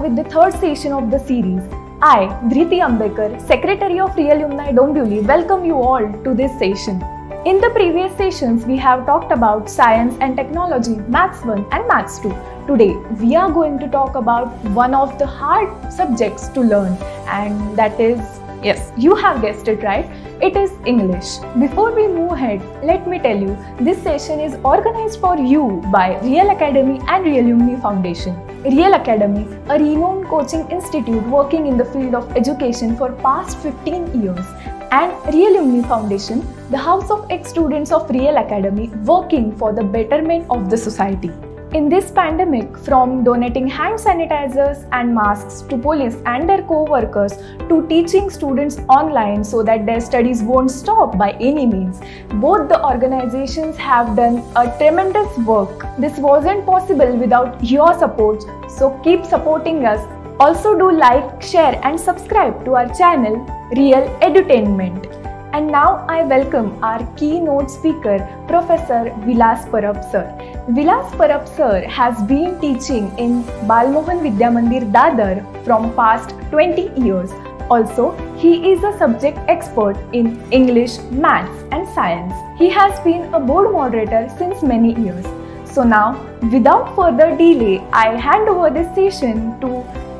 with the third session of the series. I, Dhriti Ambekar, Secretary of Real Alumni Dombivli, welcome you all to this session. In the previous sessions, we have talked about science and technology, maths 1 and maths 2. Today, we are going to talk about one of the hard subjects to learn and that is Yes, you have guessed it right. It is English. Before we move ahead, let me tell you this session is organized for you by Real Academy and Real Alumni Foundation. Real Academy, a renowned coaching institute working in the field of education for past 15 years, and Real Alumni Foundation, the house of ex students of Real Academy working for the betterment of the society. In this pandemic, from donating hand sanitizers and masks to police and their co workers to teaching students online so that their studies won't stop by any means, both the organizations have done a tremendous work. This wasn't possible without your support, so keep supporting us. Also, do like, share, and subscribe to our channel, Real Edutainment. And now I welcome our keynote speaker, Professor Vilas Parab sir. Vilas Parab sir has been teaching in Balmohan Vidya Mandir Dadar from past 20 years. Also, he is a subject expert in English, Maths and Science. He has been a board moderator since many years. So now, without further delay, I hand over this session to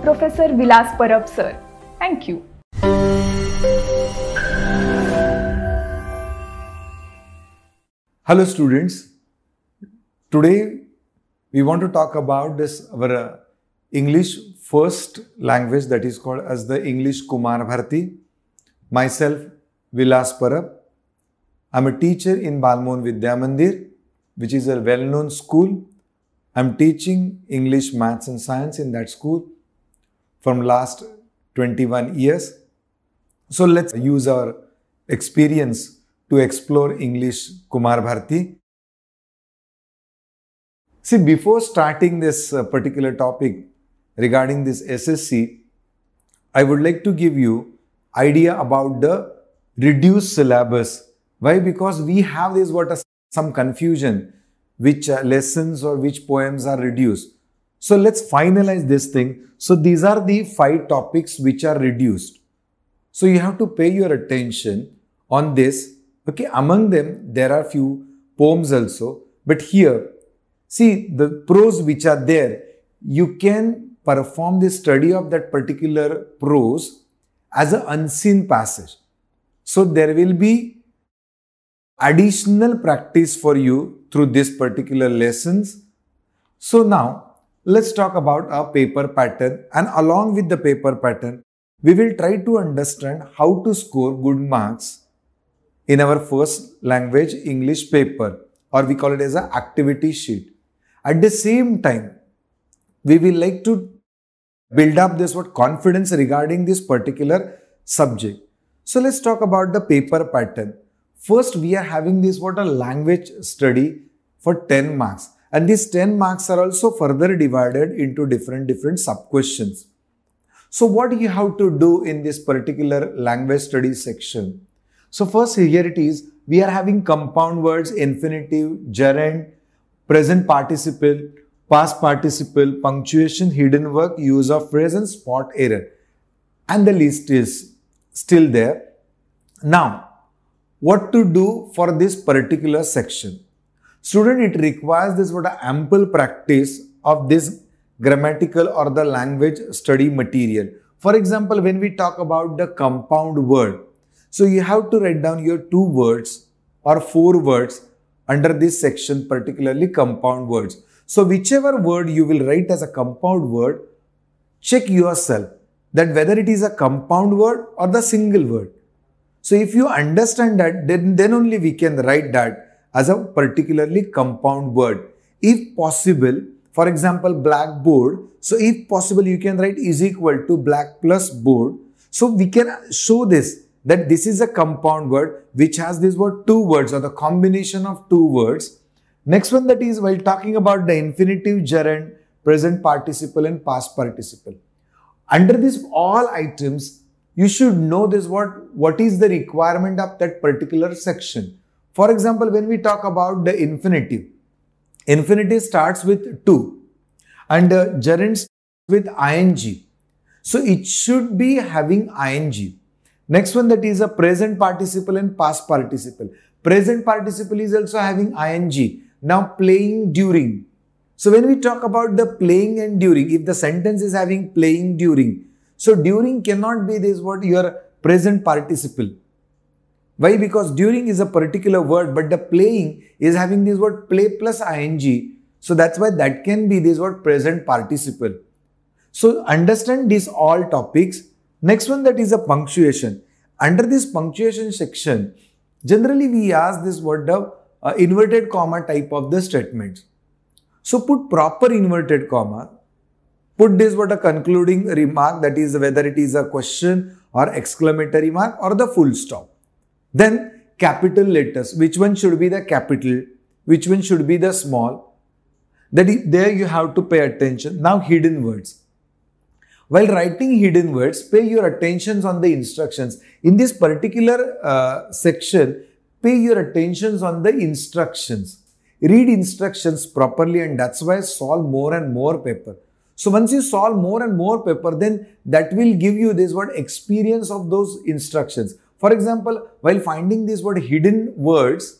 Professor Vilas Parab sir. Thank you. Hello students, Today, we want to talk about this our uh, English first language that is called as the English Kumar Bharti. Myself, Vilas Parab. I'm a teacher in Balmon Vidya Mandir, which is a well-known school. I'm teaching English, Maths and Science in that school from last 21 years. So let's use our experience to explore English Kumar Bharti See, before starting this uh, particular topic regarding this SSC, I would like to give you idea about the reduced syllabus. Why? Because we have this what a, uh, some confusion, which uh, lessons or which poems are reduced. So let's finalize this thing. So these are the five topics which are reduced. So you have to pay your attention on this. Okay, among them there are few poems also, but here See the prose which are there. You can perform the study of that particular prose as an unseen passage. So there will be additional practice for you through this particular lessons. So now let's talk about our paper pattern and along with the paper pattern, we will try to understand how to score good marks in our first language English paper or we call it as an activity sheet. At the same time, we will like to build up this what confidence regarding this particular subject. So let's talk about the paper pattern. First, we are having this what a language study for 10 marks. And these 10 marks are also further divided into different different sub-questions. So what you have to do in this particular language study section? So first here it is, we are having compound words, infinitive, gerund, present participle, past participle, punctuation, hidden work, use of phrase and spot error. And the list is still there. Now, what to do for this particular section? Student, it requires this what ample practice of this grammatical or the language study material. For example, when we talk about the compound word, so you have to write down your two words or four words under this section, particularly compound words. So whichever word you will write as a compound word, check yourself that whether it is a compound word or the single word. So if you understand that, then, then only we can write that as a particularly compound word. If possible, for example, blackboard. So if possible, you can write is equal to black plus board. So we can show this that this is a compound word which has this word two words or the combination of two words. Next one that is while talking about the infinitive, gerund, present participle and past participle. Under this all items, you should know this what, what is the requirement of that particular section. For example, when we talk about the infinitive, infinitive starts with to and uh, gerund with ing. So it should be having ing. Next one that is a present participle and past participle. Present participle is also having ing. Now playing during. So when we talk about the playing and during, if the sentence is having playing during, so during cannot be this what your present participle. Why? Because during is a particular word, but the playing is having this word play plus ing. So that's why that can be this word present participle. So understand these all topics Next one that is a punctuation. Under this punctuation section, generally we ask this word the uh, inverted comma type of the statements. So put proper inverted comma, put this what a concluding remark that is whether it is a question or exclamatory mark or the full stop. Then capital letters, which one should be the capital, which one should be the small. That is, there you have to pay attention. Now hidden words. While writing hidden words, pay your attentions on the instructions. In this particular uh, section, pay your attentions on the instructions. Read instructions properly and that's why solve more and more paper. So once you solve more and more paper, then that will give you this word experience of those instructions. For example, while finding this word hidden words,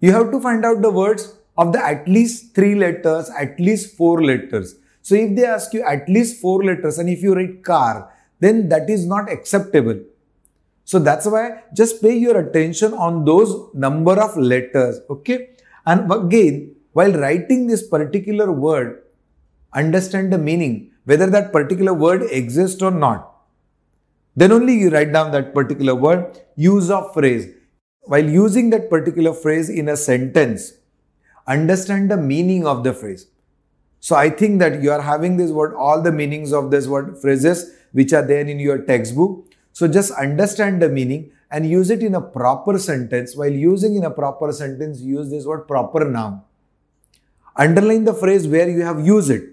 you have to find out the words of the at least three letters, at least four letters. So if they ask you at least four letters and if you write car, then that is not acceptable. So that's why just pay your attention on those number of letters. Okay. And again, while writing this particular word, understand the meaning, whether that particular word exists or not. Then only you write down that particular word, use of phrase. While using that particular phrase in a sentence, understand the meaning of the phrase. So I think that you are having this word, all the meanings of this word, phrases which are there in your textbook. So just understand the meaning and use it in a proper sentence. While using in a proper sentence, use this word proper noun. Underline the phrase where you have used it.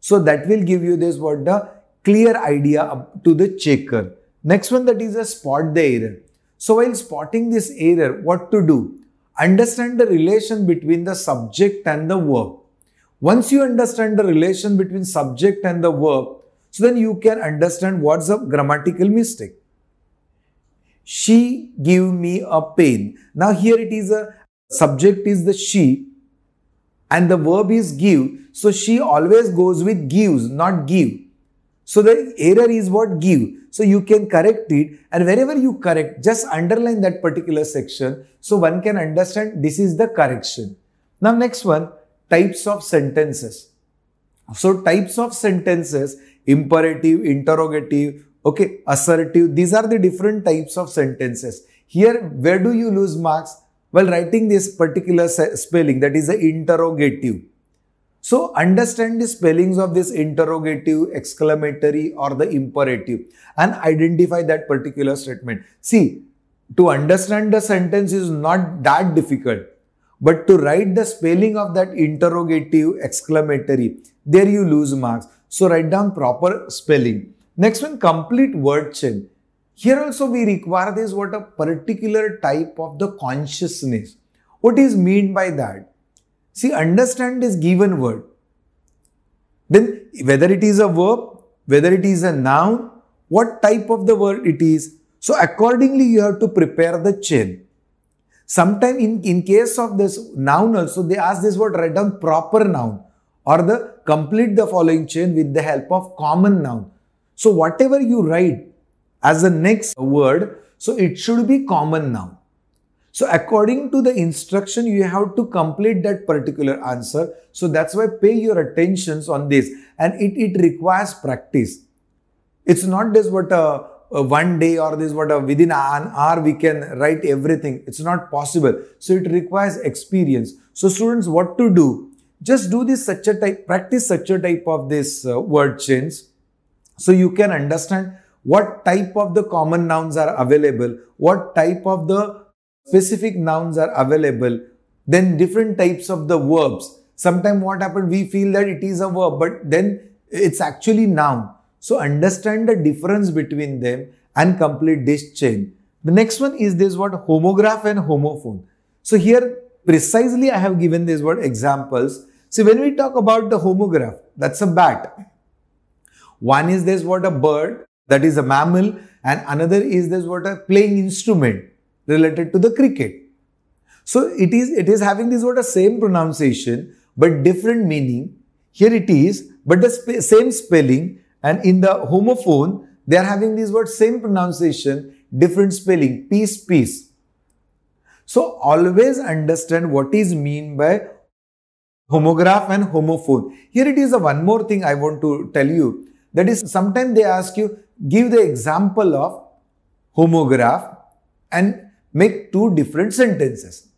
So that will give you this word, the clear idea to the checker. Next one that is a spot the error. So while spotting this error, what to do? Understand the relation between the subject and the verb. Once you understand the relation between subject and the verb, so then you can understand what's a grammatical mistake. She give me a pain. Now here it is a subject is the she and the verb is give. So she always goes with gives, not give. So the error is what give. So you can correct it and wherever you correct, just underline that particular section so one can understand this is the correction. Now next one, types of sentences. So types of sentences, imperative, interrogative, okay, assertive, these are the different types of sentences. Here, where do you lose marks? While well, writing this particular spelling, that is the interrogative. So understand the spellings of this interrogative, exclamatory or the imperative and identify that particular statement. See, to understand the sentence is not that difficult. But to write the spelling of that interrogative exclamatory, there you lose marks. So write down proper spelling. Next one, complete word chain. Here also we require this what a particular type of the consciousness. What is meant by that? See, understand this given word. Then whether it is a verb, whether it is a noun, what type of the word it is. So accordingly you have to prepare the chain. Sometimes in, in case of this noun also, they ask this word write down proper noun or the complete the following chain with the help of common noun. So whatever you write as the next word, so it should be common noun. So according to the instruction, you have to complete that particular answer. So that's why pay your attentions on this and it, it requires practice. It's not just what a uh, uh, one day or this whatever within an hour we can write everything it's not possible so it requires experience so students what to do just do this such a type practice such a type of this uh, word change so you can understand what type of the common nouns are available what type of the specific nouns are available then different types of the verbs sometimes what happened? we feel that it is a verb but then it's actually noun so understand the difference between them and complete this chain. The next one is this word homograph and homophone. So here precisely I have given this word examples. So when we talk about the homograph, that's a bat. One is this word a bird, that is a mammal, and another is this word a playing instrument related to the cricket. So it is it is having this word a same pronunciation but different meaning. Here it is, but the sp same spelling and in the homophone, they are having these words same pronunciation, different spelling, peace, peace. So always understand what is mean by homograph and homophone. Here it is a one more thing I want to tell you. That is sometimes they ask you, give the example of homograph and make two different sentences.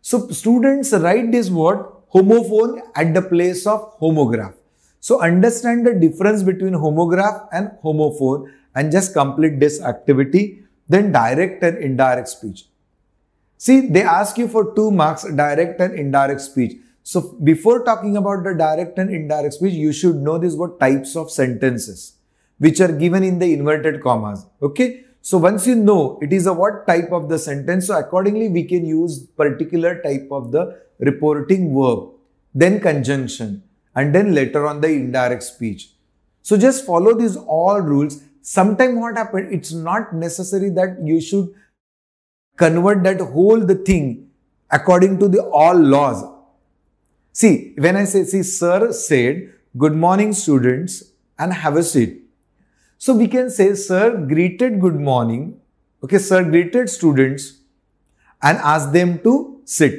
So students write this word homophone at the place of homograph. So understand the difference between homograph and homophone and just complete this activity, then direct and indirect speech. See, they ask you for two marks, direct and indirect speech. So before talking about the direct and indirect speech, you should know this what types of sentences which are given in the inverted commas. Okay. So once you know it is a what type of the sentence, so accordingly we can use particular type of the reporting verb, then conjunction, and then later on the indirect speech. So just follow these all rules. Sometimes what happened? it's not necessary that you should convert that whole the thing according to the all laws. See, when I say, see, sir said, good morning students and have a seat. So we can say, sir greeted good morning. Okay, sir greeted students and asked them to sit.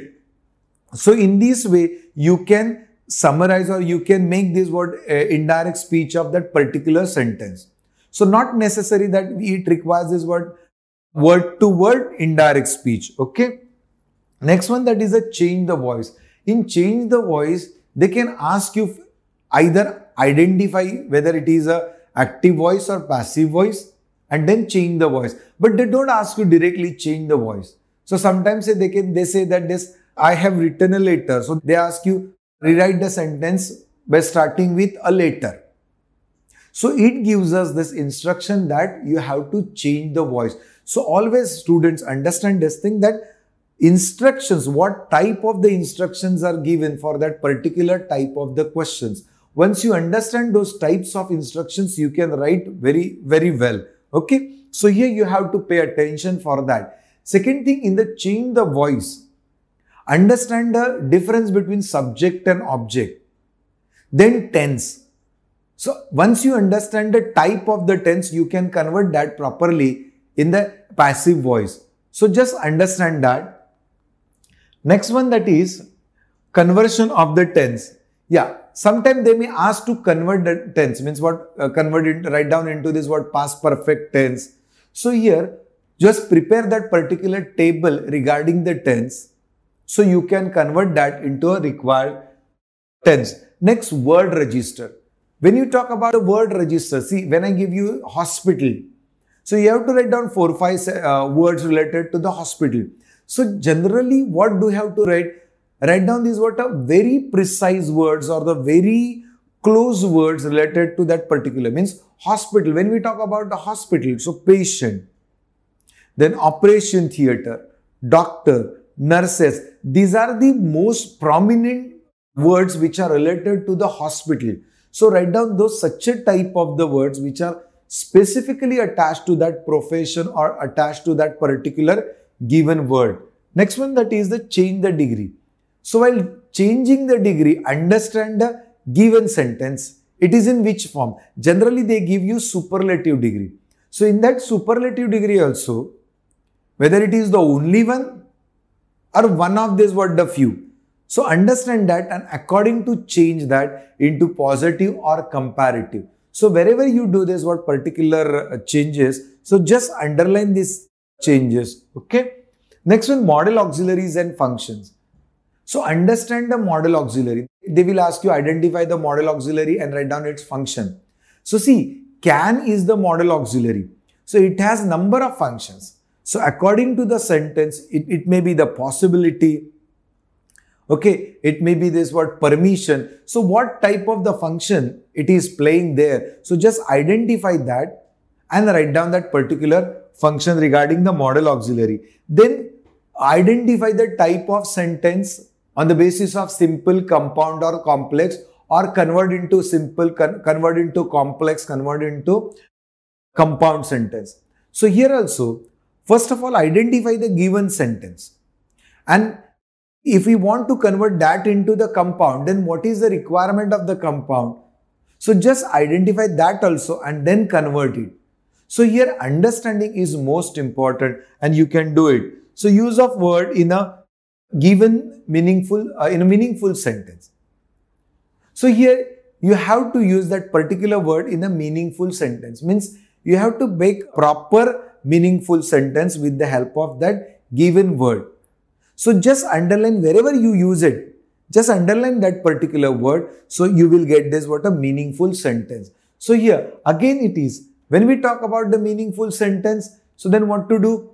So in this way, you can summarize or you can make this word uh, indirect speech of that particular sentence. So not necessary that it requires this word word to word indirect speech. Okay. Next one that is a change the voice. In change the voice, they can ask you either identify whether it is a active voice or passive voice and then change the voice. But they don't ask you directly change the voice. So sometimes they can they say that this I have written a letter. So they ask you rewrite the sentence by starting with a letter. So it gives us this instruction that you have to change the voice. So always students understand this thing that instructions, what type of the instructions are given for that particular type of the questions. Once you understand those types of instructions, you can write very, very well. Okay. So here you have to pay attention for that. Second thing in the change the voice, understand the difference between subject and object. Then tense. So once you understand the type of the tense, you can convert that properly in the passive voice. So just understand that. Next one that is conversion of the tense. Yeah, sometimes they may ask to convert the tense, means what uh, convert it, write down into this what past perfect tense. So here, just prepare that particular table regarding the tense so you can convert that into a required tense. Next, word register. When you talk about the word register, see, when I give you hospital, so you have to write down four, five uh, words related to the hospital. So generally, what do you have to write? Write down these what are very precise words or the very close words related to that particular means hospital. When we talk about the hospital, so patient, then operation theater, doctor, nurses these are the most prominent words which are related to the hospital. So write down those such a type of the words which are specifically attached to that profession or attached to that particular given word. Next one that is the change the degree. So while changing the degree, understand the given sentence. It is in which form? Generally they give you superlative degree. So in that superlative degree also, whether it is the only one or one of these were the few. So understand that and according to change that into positive or comparative. So wherever you do this what particular uh, changes, so just underline these changes. Okay. Next one model auxiliaries and functions. So understand the model auxiliary. They will ask you identify the model auxiliary and write down its function. So see, can is the model auxiliary. So it has number of functions. So according to the sentence, it, it may be the possibility. Okay, it may be this word permission. So what type of the function it is playing there? So just identify that and write down that particular function regarding the model auxiliary. Then identify the type of sentence on the basis of simple, compound or complex or convert into simple, con convert into complex, convert into compound sentence. So here also First of all, identify the given sentence. And if we want to convert that into the compound, then what is the requirement of the compound? So just identify that also and then convert it. So here understanding is most important and you can do it. So use of word in a given meaningful, uh, in a meaningful sentence. So here you have to use that particular word in a meaningful sentence. Means you have to make proper meaningful sentence with the help of that given word. So just underline wherever you use it, just underline that particular word so you will get this what a meaningful sentence. So here again it is when we talk about the meaningful sentence, so then what to do?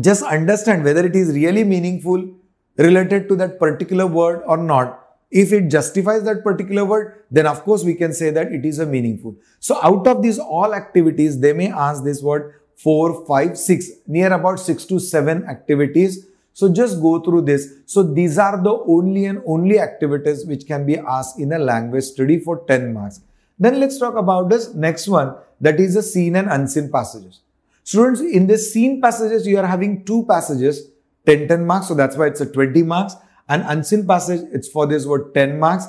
Just understand whether it is really meaningful related to that particular word or not. If it justifies that particular word, then of course we can say that it is a meaningful. So out of these all activities, they may ask this word Four, five, six near about 6 to 7 activities. So just go through this. So these are the only and only activities which can be asked in a language study for 10 marks. Then let's talk about this next one that is the seen and unseen passages. Students, in the seen passages, you are having two passages, 10, 10 marks. So that's why it's a 20 marks. And unseen passage, it's for this word 10 marks.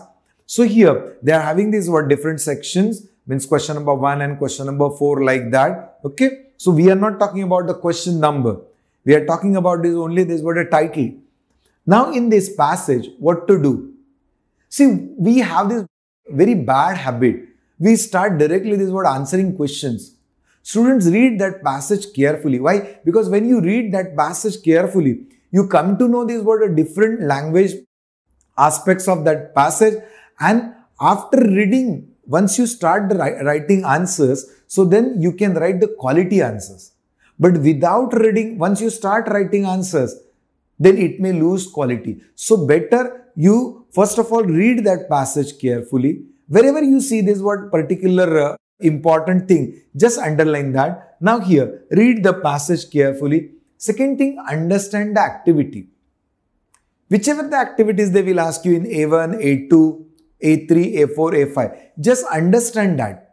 So here they are having these word different sections means question number one and question number four like that. Okay. So we are not talking about the question number. We are talking about this only this word a title. Now in this passage, what to do? See, we have this very bad habit. We start directly this word answering questions. Students read that passage carefully. Why? Because when you read that passage carefully, you come to know this word a different language aspects of that passage and after reading once you start writing answers so then you can write the quality answers. But without reading, once you start writing answers, then it may lose quality. So better you first of all read that passage carefully. Wherever you see this word, particular uh, important thing, just underline that. Now here, read the passage carefully. Second thing, understand the activity. Whichever the activities they will ask you in A1, A2, A3, A4, A5, just understand that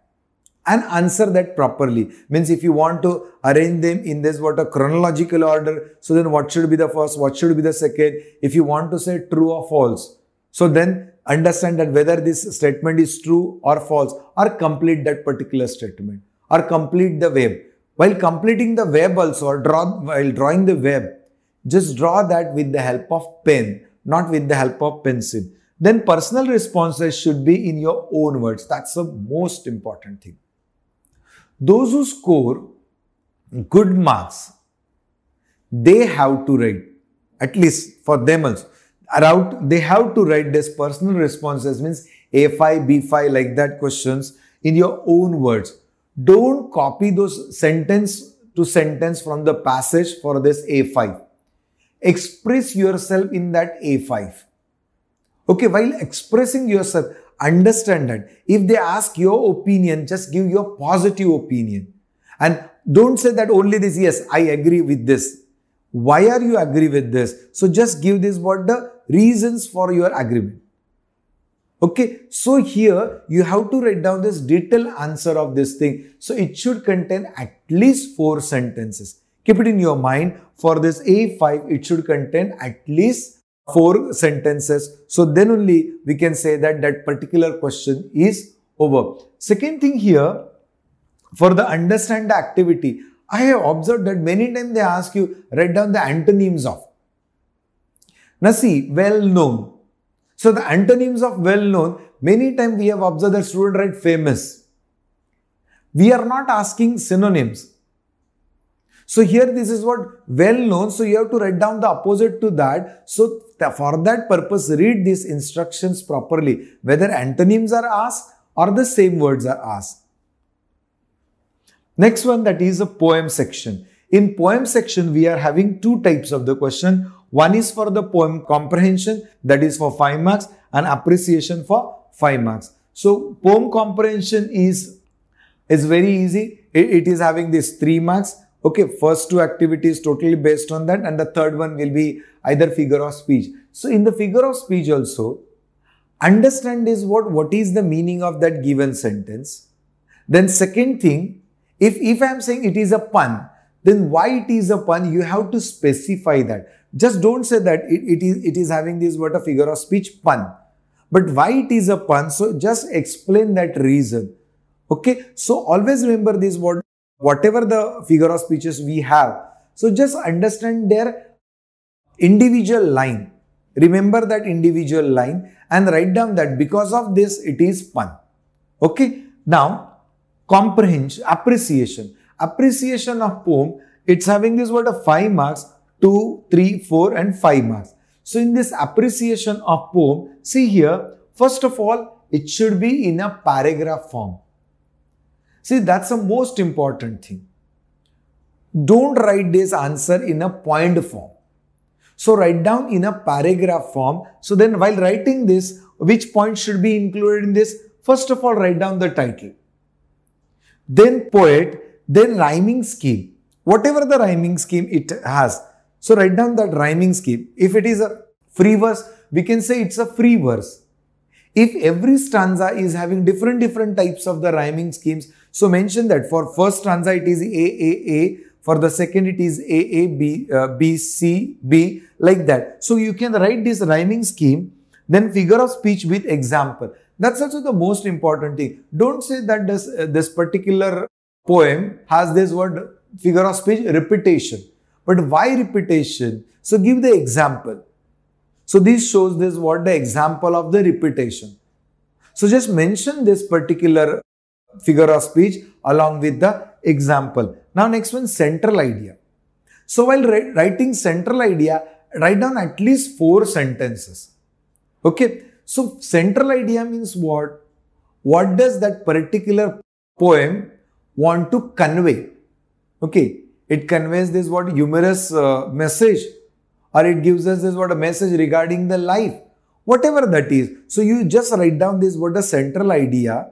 and answer that properly. Means if you want to arrange them in this what a chronological order, so then what should be the first, what should be the second? If you want to say true or false, so then understand that whether this statement is true or false or complete that particular statement or complete the web. While completing the web also or draw, while drawing the web, just draw that with the help of pen, not with the help of pencil then personal responses should be in your own words. That's the most important thing. Those who score good marks, they have to write, at least for them also, around, they have to write this personal responses, means A5, B5, like that questions in your own words. Don't copy those sentence to sentence from the passage for this A5. Express yourself in that A5. Okay, while expressing yourself, understand that. If they ask your opinion, just give your positive opinion. And don't say that only this, yes, I agree with this. Why are you agree with this? So just give this what the reasons for your agreement. Okay, so here you have to write down this detailed answer of this thing. So it should contain at least four sentences. Keep it in your mind. For this A5, it should contain at least four sentences. So then only we can say that that particular question is over. Second thing here, for the understand activity, I have observed that many times they ask you, write down the antonyms of. Now see, well known. So the antonyms of well known, many times we have observed that student write famous. We are not asking synonyms. So here this is what well known. So you have to write down the opposite to that. So for that purpose, read these instructions properly, whether antonyms are asked or the same words are asked. Next one that is a poem section. In poem section, we are having two types of the question. One is for the poem comprehension, that is for 5 marks, and appreciation for 5 marks. So, poem comprehension is, is very easy. it is having these 3 marks okay first two activities totally based on that and the third one will be either figure of speech so in the figure of speech also understand is what what is the meaning of that given sentence then second thing if if i am saying it is a pun then why it is a pun you have to specify that just don't say that it, it is it is having this what a figure of speech pun but why it is a pun so just explain that reason okay so always remember this word whatever the figure of speeches we have. So just understand their individual line. Remember that individual line and write down that because of this it is pun. Okay. Now, comprehension, appreciation. Appreciation of poem, it's having this word of 5 marks, 2, 3, 4 and 5 marks. So in this appreciation of poem, see here, first of all, it should be in a paragraph form. See, that's the most important thing. Don't write this answer in a point form. So write down in a paragraph form. So then while writing this, which point should be included in this? First of all, write down the title. Then poet, then rhyming scheme. Whatever the rhyming scheme it has. So write down that rhyming scheme. If it is a free verse, we can say it's a free verse. If every stanza is having different different types of the rhyming schemes, so mention that for first transa it is AAA, for the second it is AAB, uh, B, C, B, like that. So you can write this rhyming scheme, then figure of speech with example. That's also the most important thing. Don't say that this, uh, this particular poem has this word figure of speech repetition. But why repetition? So give the example. So this shows this what the example of the repetition. So just mention this particular figure of speech along with the example. Now next one central idea. So while writing central idea, write down at least four sentences. Okay. So central idea means what? What does that particular poem want to convey? Okay. It conveys this what humorous uh, message or it gives us this what a message regarding the life, whatever that is. So you just write down this what the central idea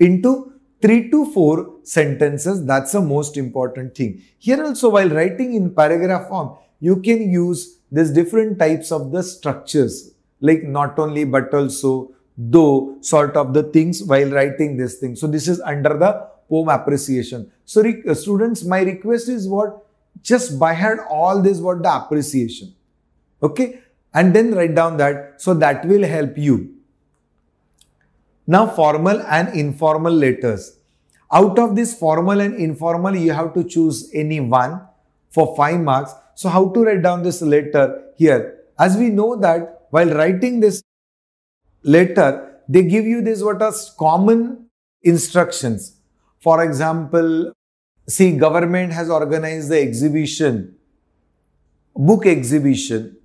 into three to four sentences. That's the most important thing. Here also, while writing in paragraph form, you can use these different types of the structures like not only but also though sort of the things while writing this thing. So this is under the poem appreciation. So uh, students, my request is what? Just by hand all this what the appreciation. Okay. And then write down that. So that will help you. Now formal and informal letters. Out of this formal and informal, you have to choose any one for 5 marks. So how to write down this letter here? As we know that while writing this letter, they give you this what are common instructions. For example, see government has organized the exhibition, book exhibition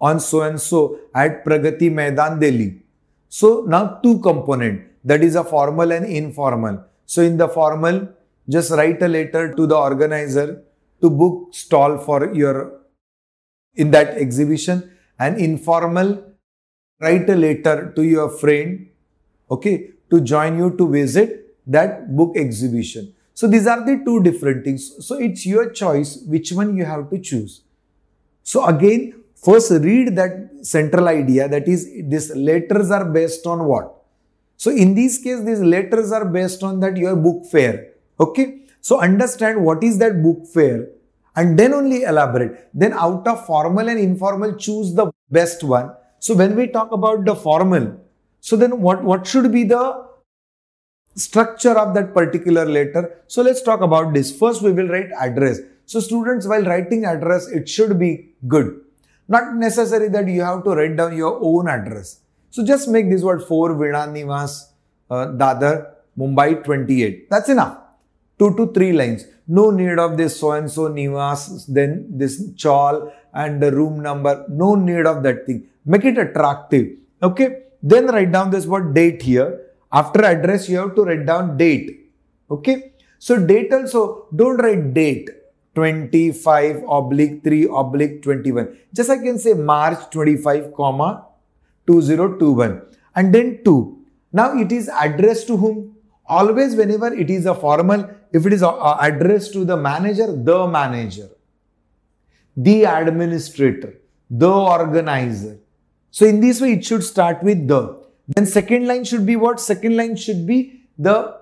on so and so at Pragati Maidan Delhi. So now two component that is a formal and informal. So in the formal, just write a letter to the organizer to book stall for your in that exhibition and informal write a letter to your friend okay to join you to visit that book exhibition so these are the two different things so it's your choice which one you have to choose so again first read that central idea that is these letters are based on what? So in this case these letters are based on that your book fair. Okay. So understand what is that book fair and then only elaborate. Then out of formal and informal choose the best one. So when we talk about the formal, so then what, what should be the structure of that particular letter? So let's talk about this. First we will write address. So students while writing address it should be good. Not necessary that you have to write down your own address. So just make this word 4 Viranivas uh, Dadar Mumbai 28. That's enough. 2 to 3 lines. No need of this so and so Nivas, then this chal and the room number. No need of that thing. Make it attractive. Okay. Then write down this word date here. After address, you have to write down date. Okay. So date also, don't write date. 25 oblique 3 oblique 21. Just I can say March 25 comma 2021 and then 2. Now it is addressed to whom? Always whenever it is a formal, if it is addressed to the manager, the manager, the administrator, the organizer. So in this way it should start with the. Then second line should be what? Second line should be the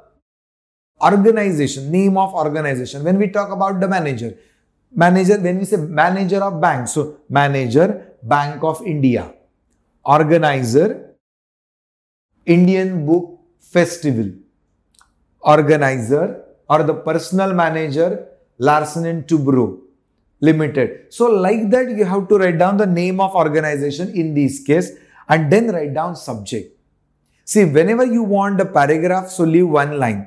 organization name of organization when we talk about the manager manager when we say manager of bank so manager bank of india organizer indian book festival organizer or the personal manager larsen and tubro limited so like that you have to write down the name of organization in this case and then write down subject see whenever you want a paragraph so leave one line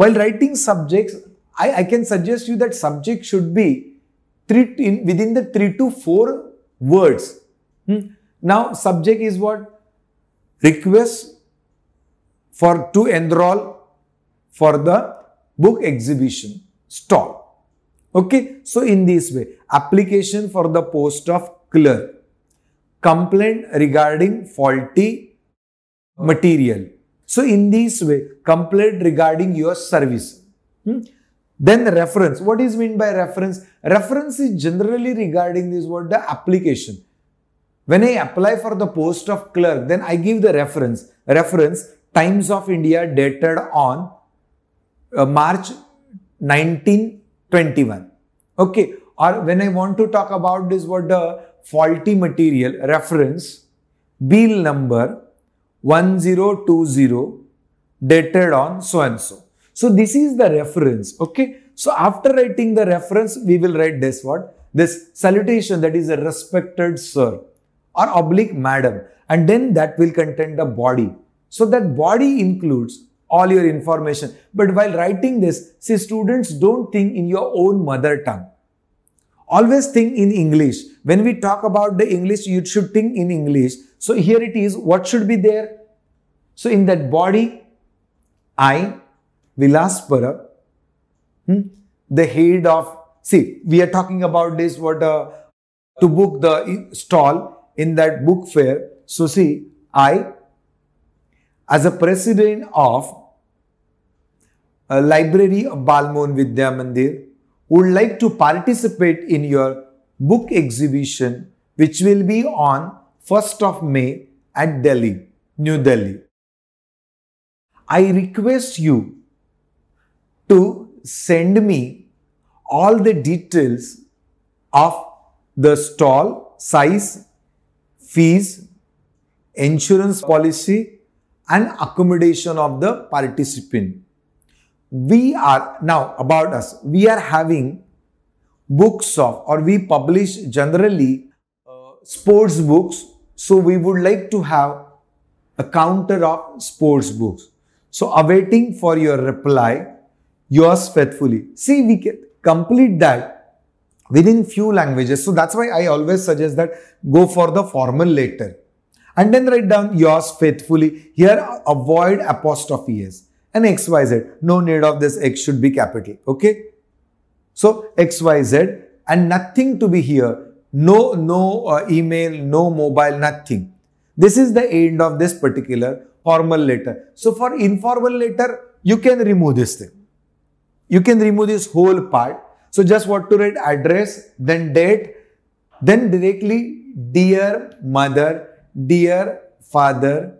while writing subjects, I, I can suggest you that subject should be three in, within the three to four words. Hmm? Now, subject is what? Request for to enroll for the book exhibition stall. Okay, so in this way, application for the post of clerk, complaint regarding faulty material so in this way, complaint regarding your service. Hmm? Then reference. What is meant by reference? Reference is generally regarding this word, the application. When I apply for the post of clerk, then I give the reference. Reference Times of India dated on uh, March 1921. Okay. Or when I want to talk about this word, the uh, faulty material, reference, bill number, 1020 dated on so and so. So this is the reference. Okay. So after writing the reference, we will write this what? This salutation that is a respected sir or oblique madam. And then that will contain the body. So that body includes all your information. But while writing this, see students don't think in your own mother tongue always think in English. When we talk about the English, you should think in English. So here it is. What should be there? So in that body, I, Vilaspara, hmm, the head of, see, we are talking about this, what uh, to book the stall in that book fair. So see, I, as a president of a library of Balmon Vidya Mandir, would like to participate in your book exhibition, which will be on 1st of May at Delhi, New Delhi. I request you to send me all the details of the stall, size, fees, insurance policy and accommodation of the participant we are now about us we are having books of or we publish generally uh, sports books so we would like to have a counter of sports books so awaiting for your reply yours faithfully see we can complete that within few languages so that's why i always suggest that go for the formal letter and then write down yours faithfully here avoid apostrophes and xyz. No need of this x should be capital. Okay. So xyz and nothing to be here. No, no uh, email, no mobile, nothing. This is the end of this particular formal letter. So for informal letter, you can remove this thing. You can remove this whole part. So just what to write address, then date, then directly dear mother, dear father,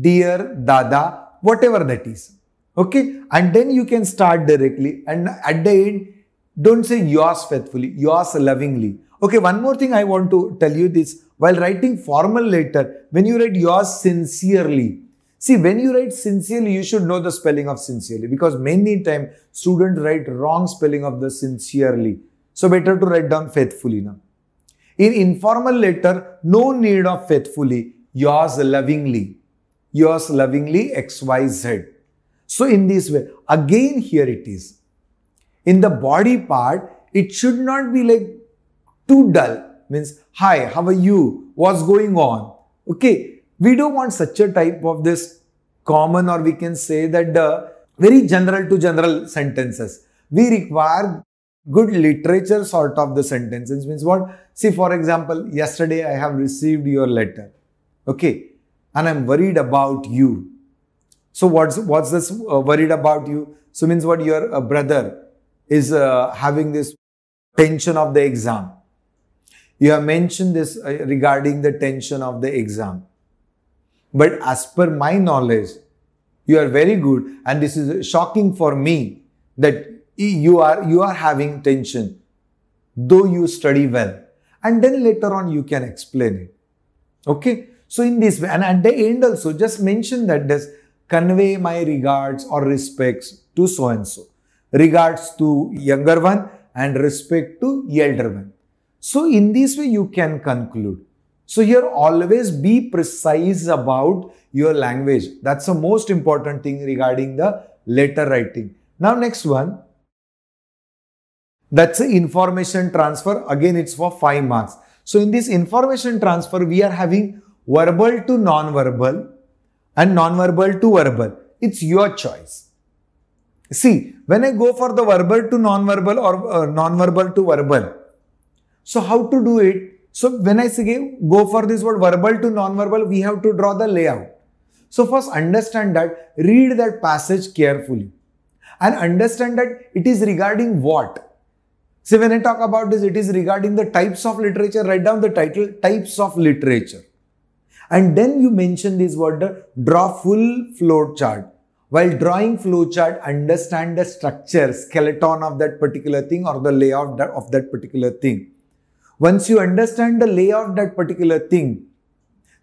dear dada, whatever that is. Okay, and then you can start directly. And at the end, don't say yours faithfully, yours lovingly. Okay, one more thing I want to tell you this while writing formal letter, when you write yours sincerely, See, when you write sincerely, you should know the spelling of sincerely because many time student write wrong spelling of the sincerely. So better to write down faithfully now. In informal letter, no need of faithfully, yours lovingly. Yours lovingly, XYZ. So in this way, again here it is. In the body part, it should not be like too dull. Means, hi, how are you? What's going on? Okay, we don't want such a type of this common or we can say that the very general to general sentences. We require good literature sort of the sentences means what see for example yesterday i have received your letter okay and i'm worried about you so what's what's this uh, worried about you? So means what your uh, brother is uh, having this tension of the exam. You have mentioned this uh, regarding the tension of the exam. But as per my knowledge, you are very good, and this is shocking for me that you are you are having tension, though you study well, and then later on you can explain it. Okay. So in this way, and at the end also, just mention that this convey my regards or respects to so and so. Regards to younger one and respect to elder one. So in this way you can conclude. So here always be precise about your language. That's the most important thing regarding the letter writing. Now next one. That's information transfer. Again, it's for 5 marks. So in this information transfer, we are having verbal to non-verbal, and non-verbal to verbal. It's your choice. See, when I go for the verbal to non-verbal or uh, non-verbal to verbal, so how to do it? So when I say go for this word verbal to non-verbal, we have to draw the layout. So first understand that, read that passage carefully and understand that it is regarding what. See, when I talk about this, it is regarding the types of literature. Write down the title, types of literature. And then you mention this word, draw full flow chart. While drawing flow chart, understand the structure, skeleton of that particular thing or the layout of that particular thing. Once you understand the layout of that particular thing,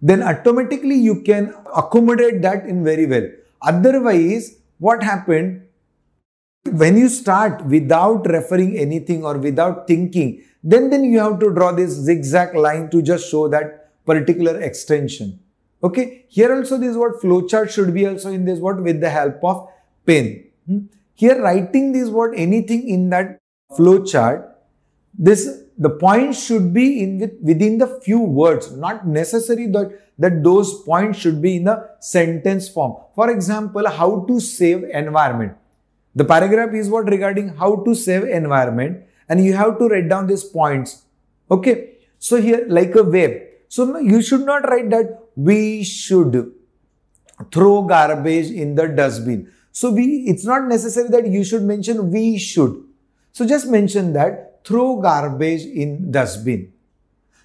then automatically you can accommodate that in very well. Otherwise, what happened? When you start without referring anything or without thinking, then, then you have to draw this zigzag line to just show that particular extension. Okay, here also this word flowchart should be also in this word with the help of pen. Hmm? Here writing this word anything in that flowchart, this the point should be in with, within the few words, not necessary that, that those points should be in the sentence form. For example, how to save environment. The paragraph is what regarding how to save environment and you have to write down these points. Okay. So here like a web, so you should not write that we should throw garbage in the dustbin. So we, it's not necessary that you should mention we should. So just mention that throw garbage in dustbin.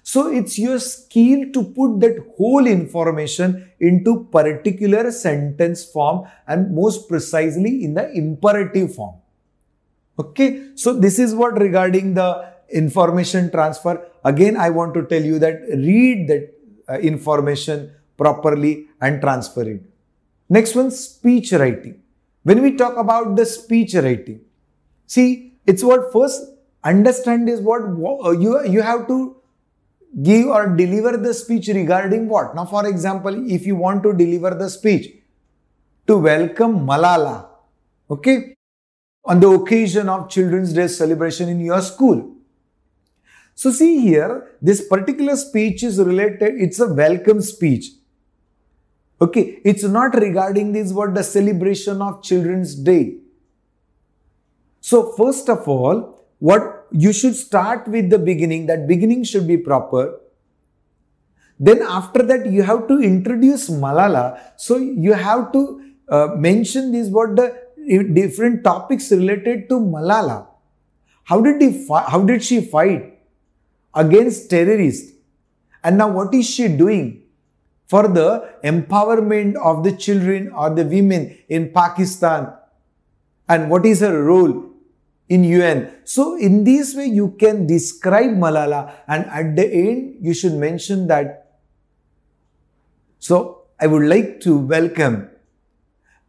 So it's your skill to put that whole information into particular sentence form and most precisely in the imperative form. Okay. So this is what regarding the information transfer again, I want to tell you that read that uh, information properly and transfer it. Next one, speech writing. When we talk about the speech writing, see, it's what first understand is what uh, you, you have to give or deliver the speech regarding what. Now, for example, if you want to deliver the speech to welcome Malala, okay, on the occasion of Children's Day celebration in your school, so see here, this particular speech is related, it's a welcome speech. Okay, it's not regarding this what the celebration of Children's Day. So first of all, what you should start with the beginning, that beginning should be proper. Then after that, you have to introduce Malala. So you have to uh, mention these what the different topics related to Malala. How did he how did she fight? against terrorists. And now what is she doing? For the empowerment of the children or the women in Pakistan. And what is her role in UN? So in this way, you can describe Malala and at the end, you should mention that. So I would like to welcome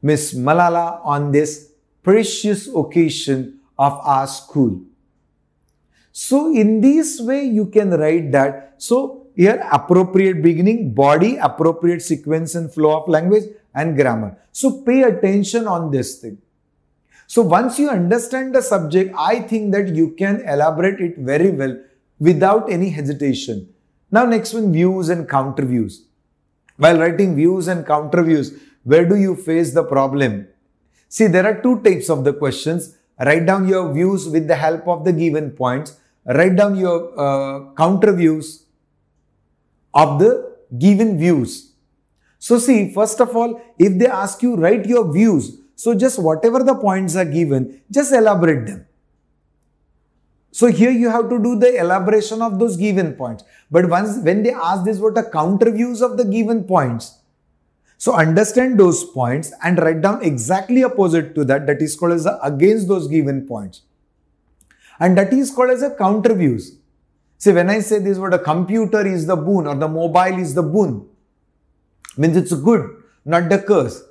Miss Malala on this precious occasion of our school. So in this way, you can write that. So here appropriate beginning, body, appropriate sequence and flow of language and grammar. So pay attention on this thing. So once you understand the subject, I think that you can elaborate it very well without any hesitation. Now next one, views and counter views. While writing views and counter views, where do you face the problem? See, there are two types of the questions. Write down your views with the help of the given points write down your uh, counter views of the given views. So see, first of all, if they ask you, write your views. So just whatever the points are given, just elaborate them. So here you have to do the elaboration of those given points. But once when they ask this, what are counter views of the given points? So understand those points and write down exactly opposite to that, that is called as against those given points and that is called as a counter views. See, when I say this word, a computer is the boon or the mobile is the boon, means it's good, not the curse.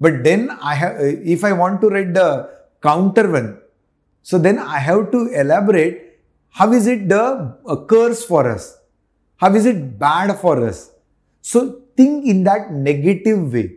But then I have, if I want to write the counter one, so then I have to elaborate how is it the curse for us? How is it bad for us? So think in that negative way.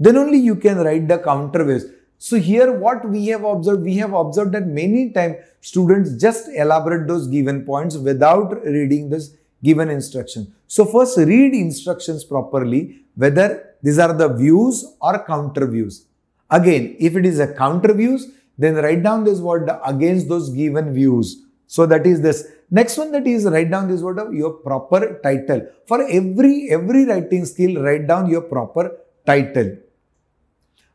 Then only you can write the counter waves. So here what we have observed, we have observed that many times students just elaborate those given points without reading this given instruction. So first read instructions properly, whether these are the views or counter views. Again, if it is a counter views, then write down this word against those given views. So that is this. Next one that is write down this word of your proper title. For every, every writing skill, write down your proper title.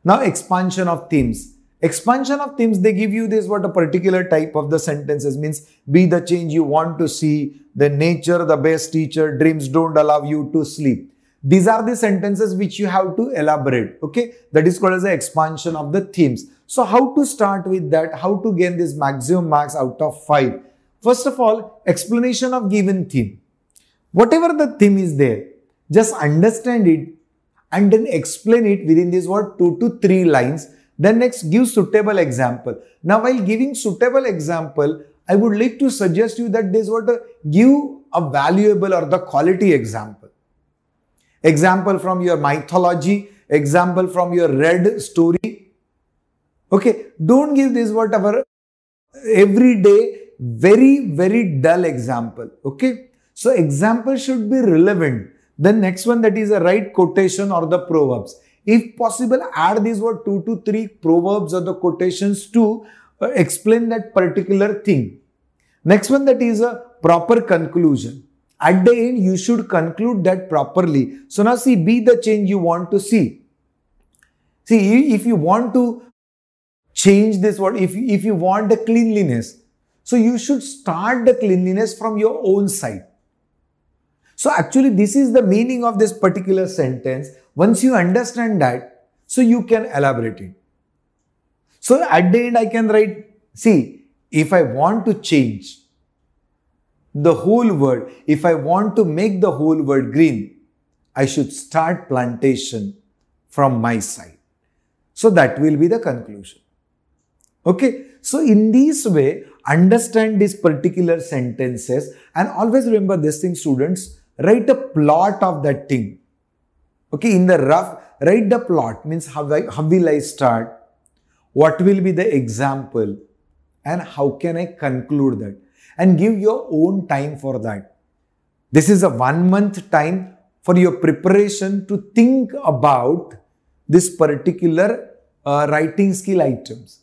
Now expansion of themes. Expansion of themes, they give you this what a particular type of the sentences means be the change you want to see, the nature, the best teacher, dreams don't allow you to sleep. These are the sentences which you have to elaborate. Okay. That is called as the expansion of the themes. So how to start with that? How to gain this maximum marks out of five? First of all, explanation of given theme. Whatever the theme is there, just understand it and then explain it within these what two to three lines. Then next give suitable example. Now while giving suitable example, I would like to suggest you that this what uh, give a valuable or the quality example. Example from your mythology, example from your read story. Okay, don't give this whatever everyday very very dull example. Okay, so example should be relevant the next one that is a right quotation or the proverbs. If possible, add these word two to three proverbs or the quotations to uh, explain that particular thing. Next one that is a proper conclusion. At the end, you should conclude that properly. So now see, be the change you want to see. See, if you want to change this word, if, if you want the cleanliness, so you should start the cleanliness from your own side. So actually this is the meaning of this particular sentence. Once you understand that, so you can elaborate it. So at the end I can write, see, if I want to change the whole world, if I want to make the whole world green, I should start plantation from my side. So that will be the conclusion. Okay. So in this way, understand these particular sentences and always remember this thing students, write a plot of that thing. Okay, in the rough, write the plot means how, how will I start? What will be the example? And how can I conclude that? And give your own time for that. This is a one month time for your preparation to think about this particular uh, writing skill items.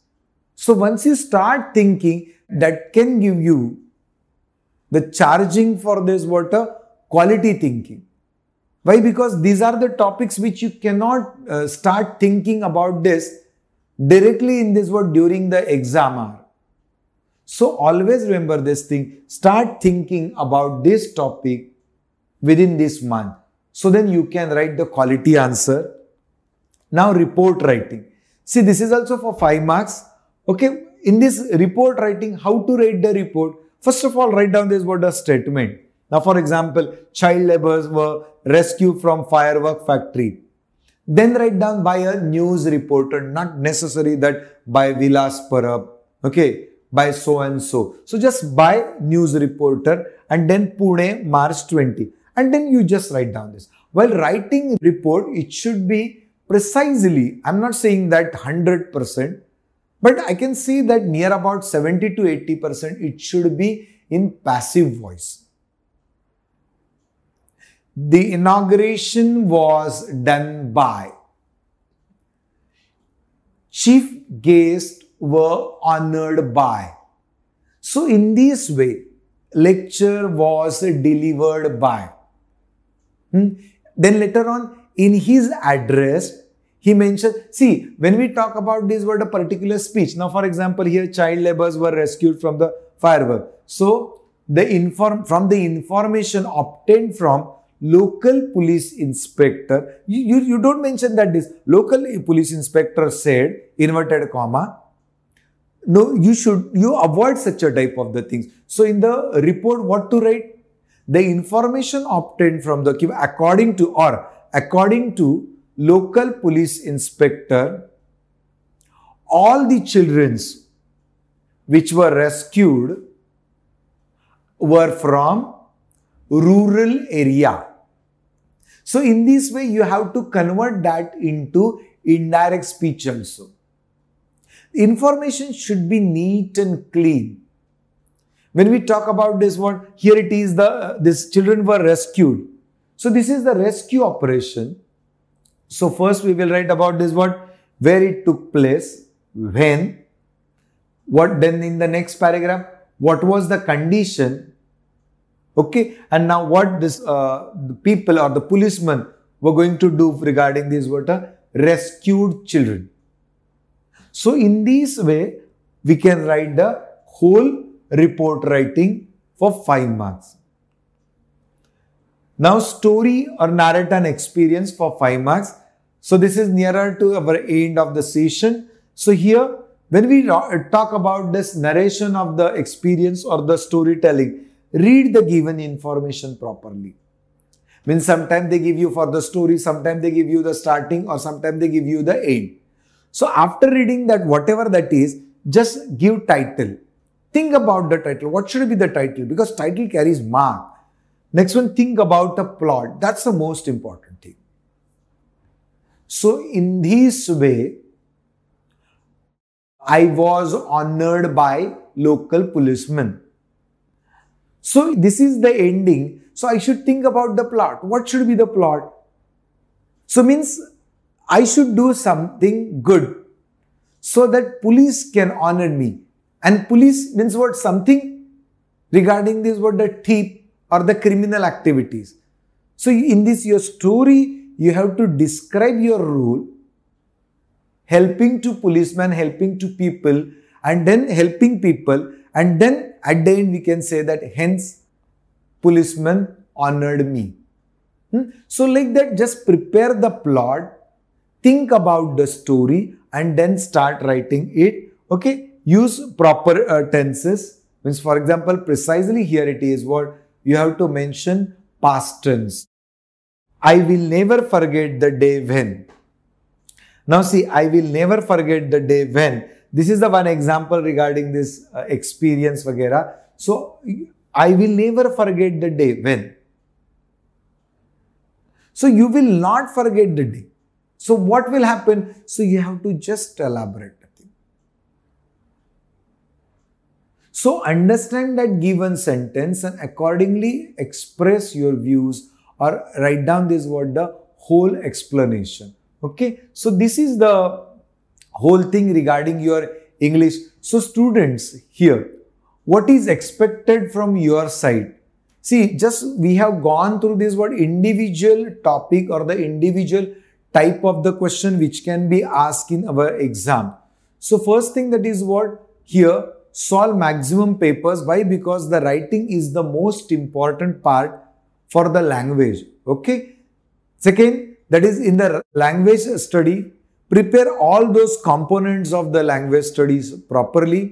So once you start thinking, that can give you the charging for this water quality thinking. Why? Because these are the topics which you cannot uh, start thinking about this directly in this word during the exam hour. So always remember this thing. Start thinking about this topic within this month. So then you can write the quality answer. Now report writing. See, this is also for 5 marks. Okay, in this report writing, how to write the report? First of all, write down this word a statement now, for example, child laborers were rescued from firework factory. Then write down by a news reporter, not necessary that by Vilas Parab, okay, by so and so. So just by news reporter and then Pune, March 20. And then you just write down this. While writing report, it should be precisely, I'm not saying that 100%, but I can see that near about 70 to 80%, it should be in passive voice the inauguration was done by chief guests were honored by. So in this way, lecture was delivered by. Hmm? Then later on in his address, he mentioned, see, when we talk about this word, a particular speech. Now, for example, here child laborers were rescued from the firework. So the inform from the information obtained from local police inspector, you, you, you don't mention that this local police inspector said, inverted comma, no, you should, you avoid such a type of the things. So in the report, what to write? The information obtained from the according to or according to local police inspector, all the children's which were rescued were from rural area. So in this way, you have to convert that into indirect speech also. Information should be neat and clean. When we talk about this one, here it is the this these children were rescued. So this is the rescue operation. So first we will write about this one, where it took place, when, what then in the next paragraph, what was the condition, Okay, and now what this uh, the people or the policemen were going to do regarding these what are rescued children. So in this way, we can write the whole report writing for five marks. Now story or narrate an experience for five marks. So this is nearer to our end of the session. So here when we talk about this narration of the experience or the storytelling, read the given information properly. Means sometimes they give you for the story, sometimes they give you the starting, or sometimes they give you the end. So after reading that, whatever that is, just give title. Think about the title. What should be the title? Because title carries mark. Next one, think about the plot. That's the most important thing. So in this way, I was honored by local policemen. So this is the ending. So I should think about the plot. What should be the plot? So means I should do something good so that police can honor me. And police means what? Something regarding this, word, the thief or the criminal activities. So in this your story, you have to describe your role, helping to policemen, helping to people, and then helping people, and then at the end, we can say that hence, policeman honored me. Hmm? So, like that, just prepare the plot, think about the story, and then start writing it. Okay, use proper uh, tenses. Means, for example, precisely here it is what you have to mention past tense. I will never forget the day when. Now, see, I will never forget the day when this is the one example regarding this uh, experience, vagera. So I will never forget the day when. So you will not forget the day. So what will happen? So you have to just elaborate. So understand that given sentence and accordingly express your views or write down this word the whole explanation. Okay. So this is the whole thing regarding your English. So, students, here, what is expected from your side? See, just we have gone through this what individual topic or the individual type of the question which can be asked in our exam. So, first thing that is what here solve maximum papers. Why? Because the writing is the most important part for the language. Okay. Second, that is in the language study, prepare all those components of the language studies properly.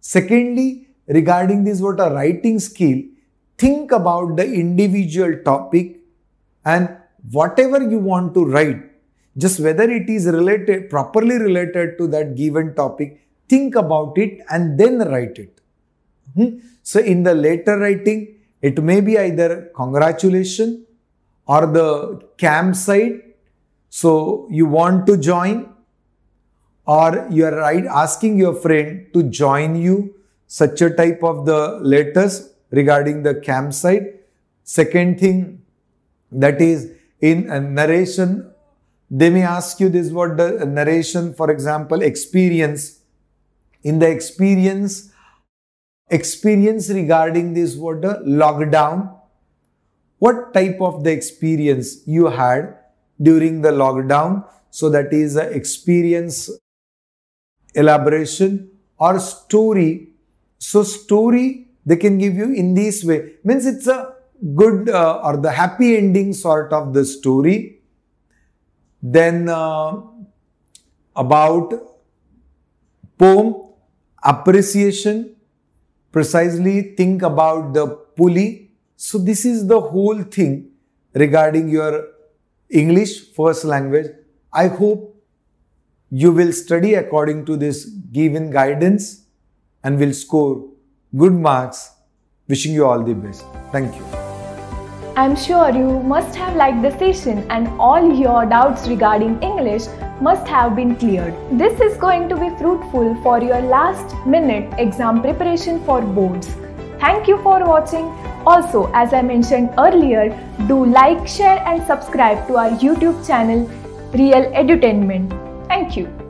Secondly, regarding this what a writing skill, think about the individual topic and whatever you want to write, just whether it is related, properly related to that given topic, think about it and then write it. Hmm? So in the later writing, it may be either congratulation or the campsite so you want to join or you are right asking your friend to join you such a type of the letters regarding the campsite. Second thing that is in a narration, they may ask you this what the narration, for example, experience. In the experience, experience regarding this what the lockdown, what type of the experience you had during the lockdown. So that is an experience elaboration or story. So story they can give you in this way means it's a good uh, or the happy ending sort of the story. Then uh, about poem appreciation precisely think about the pulley. So this is the whole thing regarding your English first language. I hope you will study according to this given guidance and will score good marks. Wishing you all the best. Thank you. I'm sure you must have liked the session and all your doubts regarding English must have been cleared. This is going to be fruitful for your last minute exam preparation for boards. Thank you for watching. Also, as I mentioned earlier, do like, share, and subscribe to our YouTube channel, Real Edutainment. Thank you.